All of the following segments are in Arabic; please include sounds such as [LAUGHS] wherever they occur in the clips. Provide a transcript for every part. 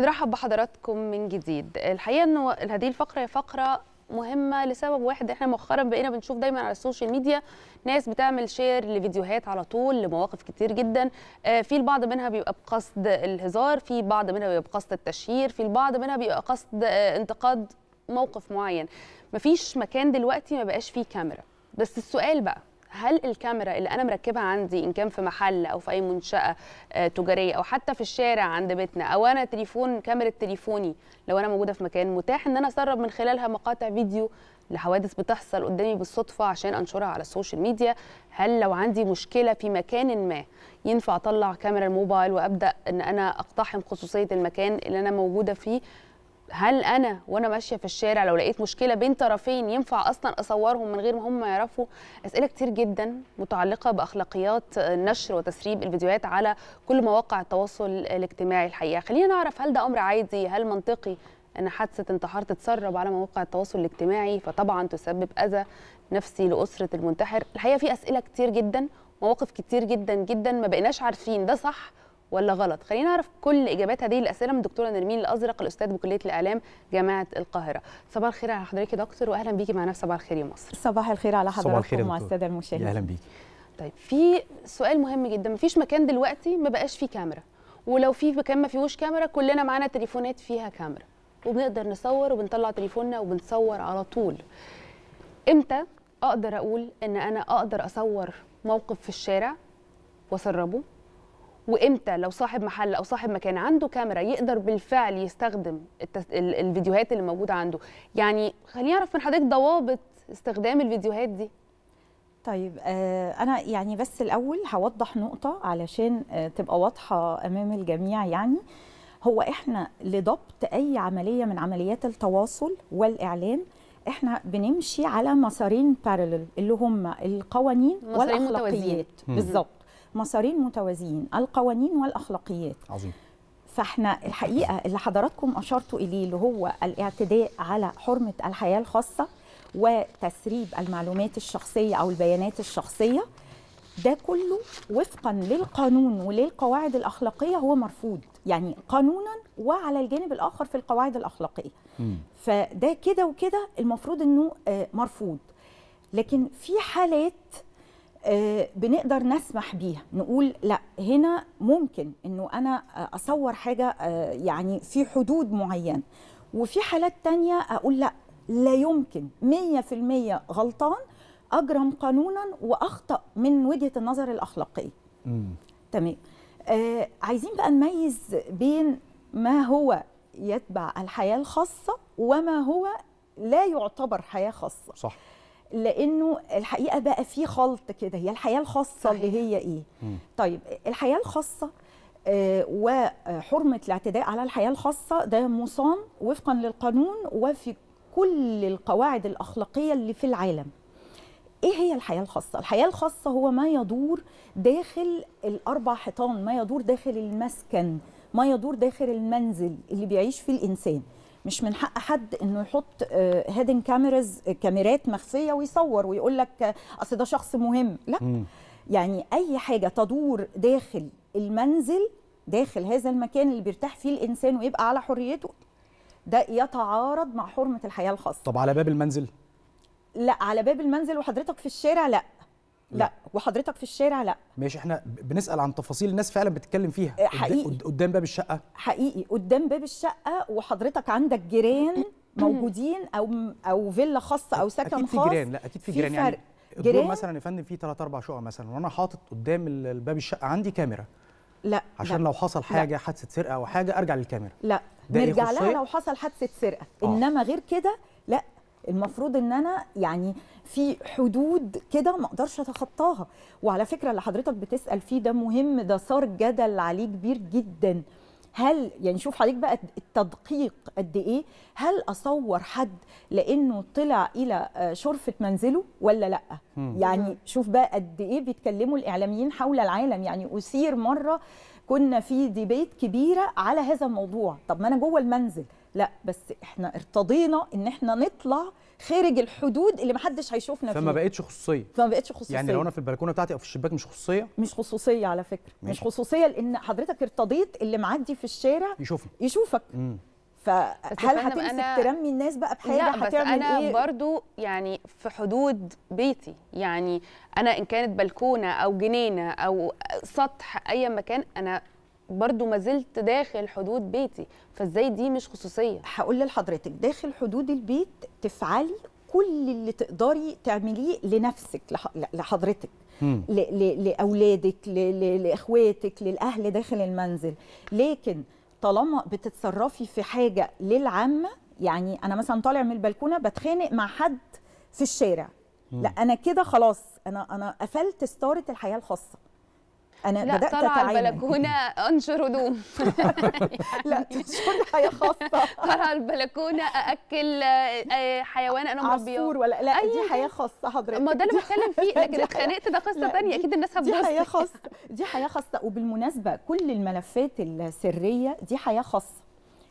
بنرحب بحضراتكم من جديد الحقيقه انه هذه الفقره هي فقره مهمه لسبب واحد احنا مؤخرا بقينا بنشوف دايما على السوشيال ميديا ناس بتعمل شير لفيديوهات على طول لمواقف كتير جدا آه، في البعض منها بيبقى بقصد الهزار في بعض منها بيبقى بقصد التشهير في البعض منها بيبقى قصد آه، انتقاد موقف معين مفيش مكان دلوقتي ما بقاش فيه كاميرا بس السؤال بقى هل الكاميرا اللي انا مركبها عندي ان كان في محل او في اي منشاه آه، تجاريه او حتى في الشارع عند بيتنا او انا تليفون كاميرا تليفوني لو انا موجوده في مكان متاح ان انا اسرب من خلالها مقاطع فيديو لحوادث بتحصل قدامي بالصدفه عشان انشرها على السوشيال ميديا هل لو عندي مشكله في مكان ما ينفع اطلع كاميرا الموبايل وابدا ان انا اقتحم خصوصيه المكان اللي انا موجوده فيه هل انا وانا ماشيه في الشارع لو لقيت مشكله بين طرفين ينفع اصلا اصورهم من غير ما هم يعرفوا اسئله كتير جدا متعلقه باخلاقيات نشر وتسريب الفيديوهات على كل مواقع التواصل الاجتماعي الحقيقه خلينا نعرف هل ده امر عادي هل منطقي ان حادثه انتحار تتسرب على مواقع التواصل الاجتماعي فطبعا تسبب اذى نفسي لاسره المنتحر الحقيقه في اسئله كتير جدا مواقف كتير جدا جدا ما بقيناش عارفين ده صح ولا غلط خلينا نعرف كل اجابات هذه الاسئله من الدكتوره نرمين الازرق الاستاذ بكليه الاعلام جامعه القاهره صباح الخير على حضرتك يا دكتور واهلا بيكي معنا في صباح الخير يا مصر صباح الخير على حضراتكم وعلى الساده المشاهدين اهلا بيكي طيب في سؤال مهم جدا مفيش مكان دلوقتي ما بقاش فيه كاميرا ولو في مكان ما فيهوش كاميرا كلنا معانا تليفونات فيها كاميرا وبنقدر نصور وبنطلع تليفوننا وبنصور على طول امتى اقدر اقول ان انا اقدر اصور موقف في الشارع واسربه وامتى لو صاحب محل او صاحب مكان عنده كاميرا يقدر بالفعل يستخدم التس... الفيديوهات اللي موجوده عنده يعني خليني اعرف من حضرتك ضوابط استخدام الفيديوهات دي طيب آه، انا يعني بس الاول هوضح نقطه علشان آه، تبقى واضحه امام الجميع يعني هو احنا لضبط اي عمليه من عمليات التواصل والاعلام احنا بنمشي على مسارين بارلل اللي هم القوانين والاخلاقيات بالظبط مسارين متوازيين القوانين والاخلاقيات عظيم فاحنا الحقيقه اللي حضراتكم اشرتوا اليه اللي هو الاعتداء على حرمه الحياه الخاصه وتسريب المعلومات الشخصيه او البيانات الشخصيه ده كله وفقا للقانون وللقواعد الاخلاقيه هو مرفوض يعني قانونا وعلى الجانب الاخر في القواعد الاخلاقيه م. فده كده وكده المفروض انه آه، مرفوض لكن في حالات آه، بنقدر نسمح بيها نقول لا هنا ممكن انه انا اصور حاجه آه، يعني في حدود معينه وفي حالات تانية اقول لا لا يمكن 100% غلطان اجرم قانونا واخطا من وجهه النظر الاخلاقيه تمام آه عايزين بقى نميز بين ما هو يتبع الحياه الخاصه وما هو لا يعتبر حياه خاصه صح لانه الحقيقه بقى في خلط كده هي الحياه الخاصه صحيح. اللي هي ايه مم. طيب الحياه الخاصه آه، وحرمه الاعتداء على الحياه الخاصه ده مصان وفقا للقانون وفي كل القواعد الاخلاقيه اللي في العالم ايه هي الحياه الخاصه الحياه الخاصه هو ما يدور داخل الاربع حيطان ما يدور داخل المسكن ما يدور داخل المنزل اللي بيعيش فيه الانسان مش من حق حد انه يحط هيدن آه، كاميرز آه، كاميرات مخفيه ويصور ويقول لك آه، اصل ده شخص مهم لا م. يعني اي حاجه تدور داخل المنزل داخل هذا المكان اللي بيرتاح فيه الانسان ويبقى على حريته ده يتعارض مع حرمه الحياه الخاصه طب على باب المنزل لا على باب المنزل وحضرتك في الشارع لا لا وحضرتك في الشارع لا ماشي احنا بنسال عن تفاصيل الناس فعلا بتتكلم فيها آه، حقيقي قدام باب الشقه حقيقي قدام باب الشقه وحضرتك عندك جيران [COUGHS] موجودين او او فيلا خاصه او سكن أكيد خاص اكيد في جيران لا اكيد في جيران يعني الدور مثلا يا فندم فيه ثلاث اربع شقق مثلا وانا حاطط قدام باب الشقه عندي كاميرا لا عشان لا. لو حصل حاجه لا. حادثه سرقه او حاجه ارجع للكاميرا لا إيه نرجع لها لو حصل حادثه سرقه آه. انما غير كده لا المفروض ان انا يعني في حدود كده ما اقدرش اتخطاها وعلى فكره اللي حضرتك بتسال فيه ده مهم ده صار جدل عليه كبير جدا هل يعني شوف حضرتك بقى التدقيق قد ايه هل اصور حد لانه طلع الى آه، شرفه منزله ولا لا يعني شوف بقى قد ايه بيتكلموا الاعلاميين حول العالم يعني اثير مره كنا في ديبيت كبيره على هذا الموضوع طب ما انا جوه المنزل لا بس احنا ارتضينا ان احنا نطلع خارج الحدود اللي محدش هيشوفنا فما فيه فما بقتش خصوصيه فما بقتش خصوصيه يعني لو انا في البلكونه بتاعتي او في الشباك مش خصوصيه مش خصوصيه على فكره ماشي. مش خصوصيه لان حضرتك ارتضيت اللي معدي في الشارع يشوفني يشوفك مم. فهل هتمسك ترمي الناس بقى بحاجه لا بس انا إيه؟ برضو يعني في حدود بيتي يعني انا ان كانت بلكونه او جنينه او سطح اي مكان انا برضو ما زلت داخل حدود بيتي فازاي دي مش خصوصيه هقول لحضرتك داخل حدود البيت تفعلي كل اللي تقدري تعمليه لنفسك لحضرتك لاولادك لاخواتك للاهل داخل المنزل لكن طالما بتتصرفي في حاجه للعامه يعني انا مثلا طالع من البلكونه بتخانق مع حد في الشارع لا انا كده خلاص انا انا قفلت ستاره الحياه الخاصه انا لا بدات طلع على البلكونه انشر هدوم [LAUGHS] لا تنشر حياه خاصه [LAUGHS] طلع البلكونه ااكل آه، حيوان انا مربيه عصفور ولا لا أيوة. دي حياه خاصه حضرتك ما ده اللي بتكلم فيه [LAUGHS] لكن اتخانقت ده قصه ثانيه اكيد الناس هتبص دي حياه خاصه دي حياه خاصه وبالمناسبه كل الملفات السريه دي حياه خاصه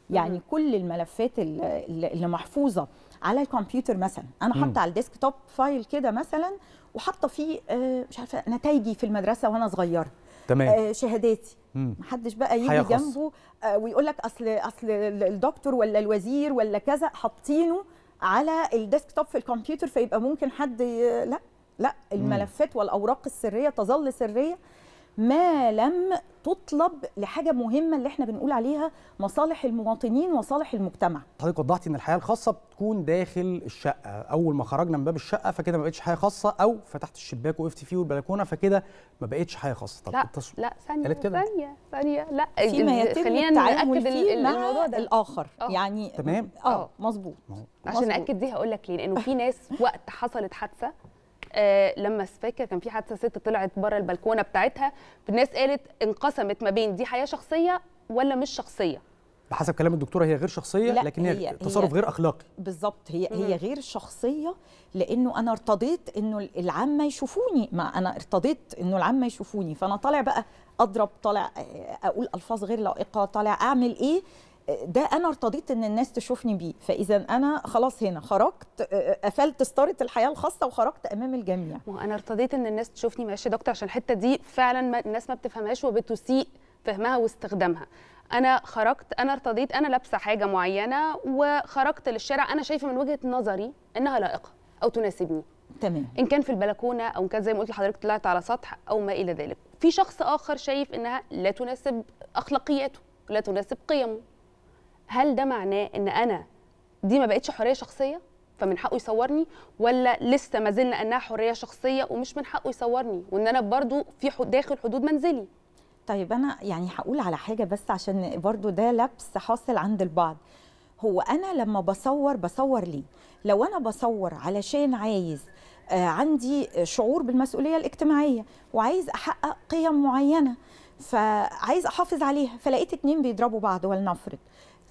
يعني كل الملفات اللي محفوظه على الكمبيوتر مثلا انا حاطه على الديسك توب فايل كده مثلا وحاطه فيه آه، مش عارفه نتائجي في المدرسه وانا صغيره تمام آه، شهاداتي محدش بقى يجي جنبه آه، ويقول لك اصل اصل الدكتور ولا الوزير ولا كذا حاطينه على الديسك توب في الكمبيوتر فيبقى ممكن حد لا لا الملفات والاوراق السريه تظل سريه ما لم تطلب لحاجه مهمه اللي احنا بنقول عليها مصالح المواطنين وصالح المجتمع. حضرتك وضحتي ان الحياه الخاصه بتكون داخل الشقه، اول ما خرجنا من باب الشقه فكده ما بقتش حياه خاصه او فتحت الشباك وقفت فيه والبلكونه فكده ما بقتش حياه خاصه. طب لا التص... لا ثانيه ثانيه ثانيه لا فيما يتم خلينا ناكد الموضوع ده الاخر أوه. يعني تمام اه مظبوط عشان ناكد دي هقول لك ليه لانه في ناس وقت حصلت حادثه آه، لما فاكر كان في حادثه ست طلعت بره البلكونه بتاعتها الناس قالت انقسمت ما بين دي حياه شخصيه ولا مش شخصيه بحسب كلام الدكتوره هي غير شخصيه لا لكن هي, هي تصرف هي غير اخلاقي بالظبط هي هي غير شخصيه لانه انا ارتضيت انه العامه يشوفوني ما انا ارتضيت انه العامه يشوفوني فانا طالع بقى اضرب طالع آه، اقول الفاظ غير لائقه طالع اعمل ايه ده انا ارتضيت ان الناس تشوفني بيه فاذا انا خلاص هنا خرجت آه، آه، قفلت ستاره الحياه الخاصه وخرجت امام الجميع وانا ارتضيت ان الناس تشوفني ماشي يا دكتور عشان الحته دي فعلا ما الناس ما بتفهمهاش وبتسيء فهمها واستخدامها انا خرجت انا ارتضيت انا لابسه حاجه معينه وخرجت للشارع انا شايفه من وجهه نظري انها لائقه او تناسبني تمام ان كان في البلكونه او كان زي ما قلت لحضرتك طلعت على سطح او ما الى ذلك في شخص اخر شايف انها لا تناسب اخلاقياته لا تناسب قيمه هل ده معناه ان انا دي ما بقتش حريه شخصيه فمن حقه يصورني ولا لسه ما زلنا انها حريه شخصيه ومش من حقه يصورني وان انا برضو في داخل حدود منزلي طيب انا يعني هقول على حاجه بس عشان برضو ده لبس حاصل عند البعض هو انا لما بصور بصور ليه لو انا بصور علشان عايز آه، عندي شعور بالمسؤوليه الاجتماعيه وعايز احقق قيم معينه فعايز احافظ عليها فلقيت اتنين بيضربوا بعض ولنفرض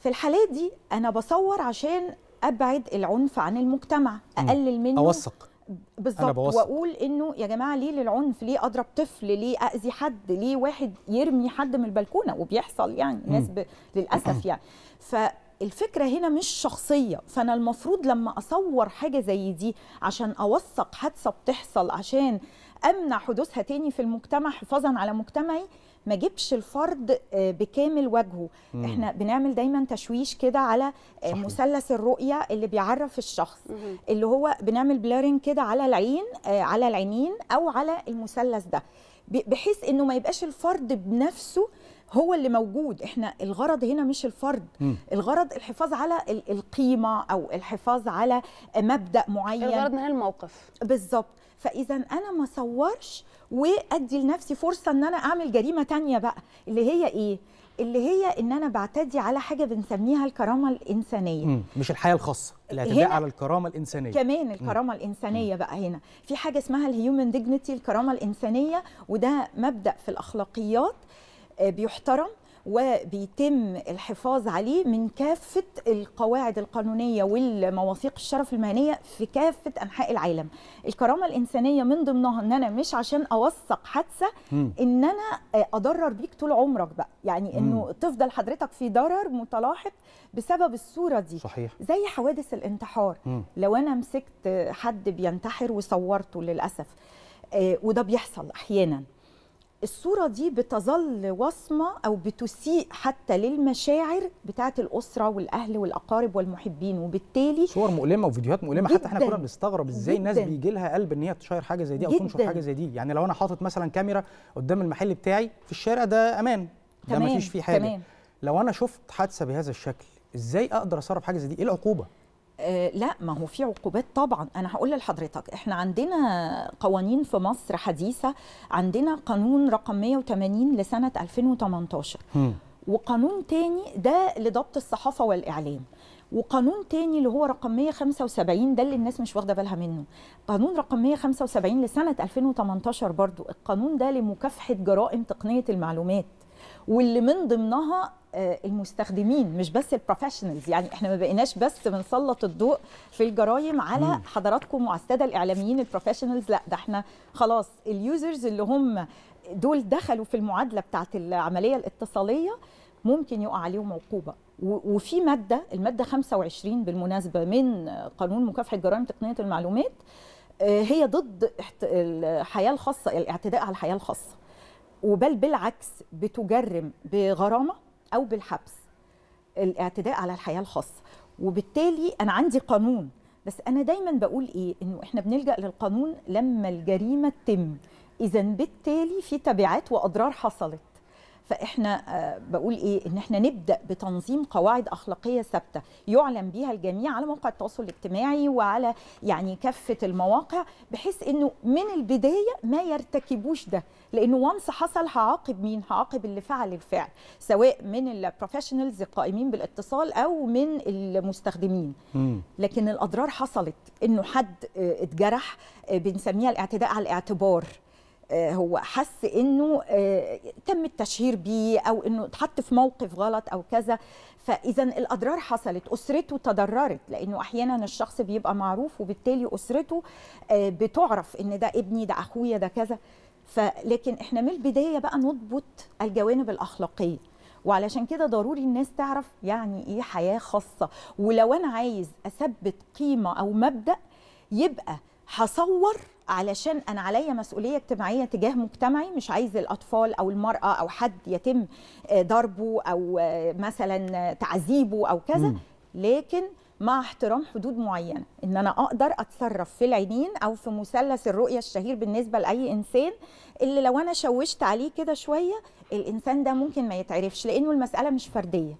في الحالات دي انا بصور عشان ابعد العنف عن المجتمع اقلل منه اوثق بالظبط واقول انه يا جماعه ليه للعنف ليه اضرب طفل ليه اذي حد ليه واحد يرمي حد من البلكونه وبيحصل يعني ناس ب... للاسف يعني ف الفكرة هنا مش شخصية فأنا المفروض لما أصور حاجة زي دي عشان أوثق حادثة بتحصل عشان أمنع حدوثها تاني في المجتمع حفاظا على مجتمعي ما جيبش الفرد آه، بكامل وجهه مم. احنا بنعمل دايما تشويش كده على آه، صحيح. مثلث الرؤيه اللي بيعرف الشخص مم. اللي هو بنعمل بلارين كده على العين آه، على العينين او على المثلث ده بحيث انه ما يبقاش الفرد بنفسه هو اللي موجود احنا الغرض هنا مش الفرد مم. الغرض الحفاظ على القيمه او الحفاظ على مبدا معين الغرض من الموقف بالظبط فاذا انا ما صورش وادي لنفسي فرصه ان انا اعمل جريمه تانية بقى اللي هي ايه اللي هي ان انا بعتدي على حاجه بنسميها الكرامه الانسانيه مم. مش الحياه الخاصه الاعتداء على الكرامه الانسانيه كمان الكرامه مم. الانسانيه بقى هنا في حاجه اسمها الهيومن ديجنيتي الكرامه الانسانيه وده مبدا في الاخلاقيات آه، بيحترم وبيتم الحفاظ عليه من كافه القواعد القانونيه والمواثيق الشرف المهنيه في كافه انحاء العالم. الكرامه الانسانيه من ضمنها ان انا مش عشان اوثق حادثه ان انا آه، اضرر بيك طول عمرك بقى، يعني انه تفضل حضرتك في ضرر متلاحق بسبب الصوره دي. صحيح. زي حوادث الانتحار، م. لو انا مسكت حد بينتحر وصورته للاسف آه، وده بيحصل احيانا الصورة دي بتظل وصمة أو بتسيء حتى للمشاعر بتاعة الأسرة والأهل والأقارب والمحبين وبالتالي صور مؤلمة وفيديوهات مؤلمة حتى احنا كنا بنستغرب ازاي الناس بيجي لها قلب ان هي تشير حاجة زي دي أو تنشر حاجة زي دي يعني لو أنا حاطط مثلا كاميرا قدام المحل بتاعي في الشارع ده أمان ده مفيش فيه حاجة تمام. لو أنا شفت حادثة بهذا الشكل ازاي أقدر أصرف حاجة زي دي؟ إيه العقوبة؟ آه، لا ما هو في عقوبات طبعا انا هقول لحضرتك احنا عندنا قوانين في مصر حديثه عندنا قانون رقم 180 لسنه 2018 م. وقانون تاني ده لضبط الصحافه والاعلام وقانون تاني اللي هو رقم 175 ده اللي الناس مش واخده بالها منه قانون رقم 175 لسنه 2018 برضو القانون ده لمكافحه جرائم تقنيه المعلومات واللي من ضمنها آه، المستخدمين مش بس البروفيشنالز يعني احنا ما بقيناش بس بنسلط الضوء في الجرايم على حضراتكم حضراتكم الساده الاعلاميين البروفيشنالز لا ده احنا خلاص اليوزرز اللي هم دول دخلوا في المعادله بتاعه العمليه الاتصاليه ممكن يقع عليهم عقوبه وفي ماده الماده 25 بالمناسبه من قانون مكافحه جرائم تقنيه المعلومات آه، هي ضد الحياه الخاصه الاعتداء على الحياه الخاصه وبل بالعكس بتجرم بغرامه او بالحبس الاعتداء على الحياه الخاصه وبالتالي انا عندي قانون بس انا دايما بقول ايه انه احنا بنلجا للقانون لما الجريمه تتم اذا بالتالي في تبعات واضرار حصلت فاحنا آه، بقول ايه ان احنا نبدا بتنظيم قواعد اخلاقيه ثابته يعلن بيها الجميع على موقع التواصل الاجتماعي وعلى يعني كافه المواقع بحيث انه من البدايه ما يرتكبوش ده لانه وانس حصل هعاقب مين هعاقب اللي فعل الفعل سواء من البروفيشنالز القائمين بالاتصال او من المستخدمين لكن الاضرار حصلت انه حد آه، اتجرح آه، بنسميها الاعتداء على الاعتبار آه، هو حس انه آه، تم التشهير بيه او انه اتحط في موقف غلط او كذا فاذا الاضرار حصلت اسرته تضررت لانه احيانا الشخص بيبقى معروف وبالتالي اسرته آه، بتعرف ان ده ابني ده اخويا ده كذا فلكن احنا من البدايه بقى نضبط الجوانب الاخلاقيه وعلشان كده ضروري الناس تعرف يعني ايه حياه خاصه ولو انا عايز اثبت قيمه او مبدا يبقى هصور علشان انا عليا مسؤوليه اجتماعيه تجاه مجتمعي مش عايز الاطفال او المراه او حد يتم آه، ضربه او آه، مثلا تعذيبه او كذا لكن مع احترام حدود معينه ان انا اقدر اتصرف في العينين او في مثلث الرؤيه الشهير بالنسبه لاي انسان اللي لو انا شوشت عليه كده شويه الانسان ده ممكن ما يتعرفش لانه المساله مش فرديه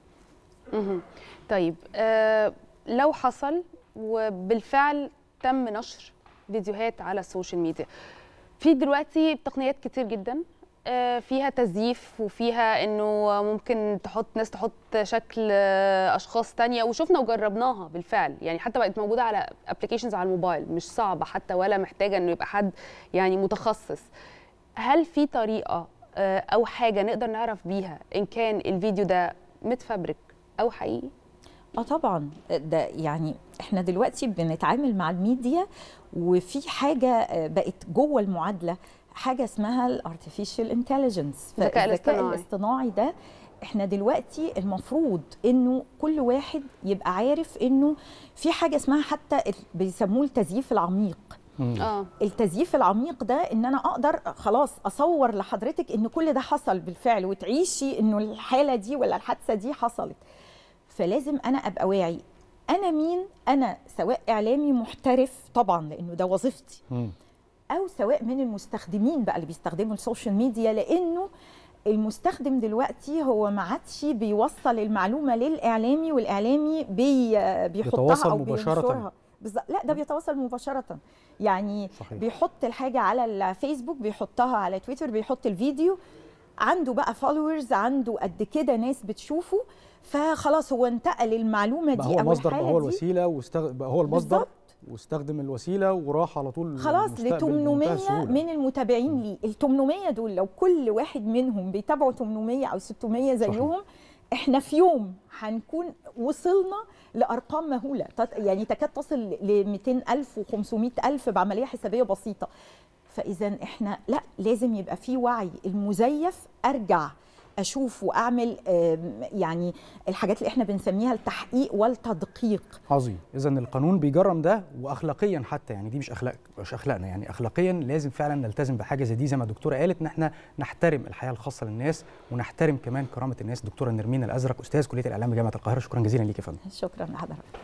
طيب آه لو حصل وبالفعل تم نشر فيديوهات على السوشيال ميديا في دلوقتي تقنيات كتير جدا آه، فيها تزييف وفيها انه ممكن تحط ناس تحط شكل آه، اشخاص تانية وشفنا وجربناها بالفعل يعني حتى بقت موجوده على ابلكيشنز على الموبايل مش صعبه حتى ولا محتاجه انه يبقى حد يعني متخصص هل في طريقه آه، او حاجه نقدر نعرف بيها ان كان الفيديو ده متفبرك او حقيقي اه طبعا ده يعني احنا دلوقتي بنتعامل مع الميديا وفي حاجه آه، بقت جوه المعادله حاجه اسمها الارتفيشال انتليجنس الذكاء الاصطناعي الاصطناعي ده احنا دلوقتي المفروض انه كل واحد يبقى عارف انه في حاجه اسمها حتى بيسموه التزييف العميق آه. التزييف العميق ده ان انا اقدر خلاص اصور لحضرتك ان كل ده حصل بالفعل وتعيشي انه الحاله دي ولا الحادثه دي حصلت فلازم انا ابقى واعي انا مين انا سواء اعلامي محترف طبعا لانه ده وظيفتي او سواء من المستخدمين بقى اللي بيستخدموا السوشيال ميديا لانه المستخدم دلوقتي هو ما عادش بيوصل المعلومه للاعلامي والاعلامي بي بيحطها او بينشرها بالظبط لا ده بيتواصل مباشره يعني صحيح. بيحط الحاجه على الفيسبوك بيحطها على تويتر بيحط الفيديو عنده بقى فولورز عنده قد كده ناس بتشوفه فخلاص هو انتقل المعلومه دي هو المصدر هو الوسيله واستغ... بقى هو المصدر بالزبط. واستخدم الوسيله وراح على طول خلاص ل 800 من المتابعين ليه ال 800 دول لو كل واحد منهم بيتابعوا 800 او 600 زيهم صحيح. احنا في يوم هنكون وصلنا لارقام مهوله يعني تكاد تصل ل 200000 و500000 بعمليه حسابيه بسيطه فاذا احنا لا لازم يبقى في وعي المزيف ارجع اشوف واعمل يعني الحاجات اللي احنا بنسميها التحقيق والتدقيق عظيم اذا القانون بيجرم ده واخلاقيا حتى يعني دي مش اخلاق مش اخلاقنا يعني اخلاقيا لازم فعلا نلتزم بحاجه زي دي زي ما الدكتوره قالت ان احنا نحترم الحياه الخاصه للناس ونحترم كمان كرامه الناس دكتوره نرمين الازرق استاذ كليه الاعلام بجامعه القاهره شكرا جزيلا ليك يا فندم شكرا لحضرتك